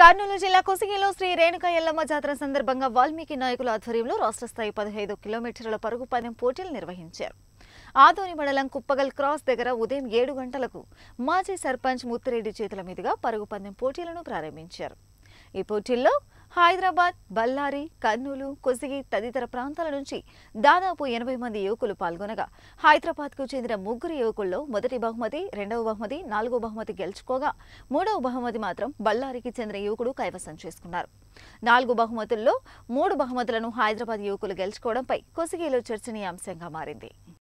కర్నూలు జిల్లా కొసిగిలో శ్రీ రేణుక ఎల్లమ్మ జాతర సందర్భంగా వాల్మీకి నాయకుల ఆధ్వర్యంలో రాష్ట్ర స్థాయి పదిహేను కిలోమీటర్ల పరుగు పందెం పోటీలు నిర్వహించారు ఆదోని మండలం కుప్పగల్ క్రాస్ దగ్గర ఉదయం ఏడు గంటలకు మాజీ సర్పంచ్ ముత్తిరెడ్డి చేతుల మీదుగా పరుగు పందెం పోటీలను ప్రారంభించారు ఈ పోటీల్లో హైదరాబాద్ బల్లారి కర్నూలు కొసిగి తదితర ప్రాంతాల నుంచి దాదాపు ఎనభై మంది యువకులు పాల్గొనగా హైదరాబాద్కు చెందిన ముగ్గురు యువకుల్లో మొదటి బహుమతి రెండవ బహుమతి నాలుగో బహుమతి గెలుచుకోగా మూడవ బహుమతి మాత్రం బళ్ళారికి చెందిన యువకుడు కైవసం చేసుకున్నారు నాలుగు బహుమతుల్లో మూడు బహుమతులను హైదరాబాద్ యువకులు గెలుచుకోవడంపై కొసిగిలో చర్చనీయాంశంగా మారింది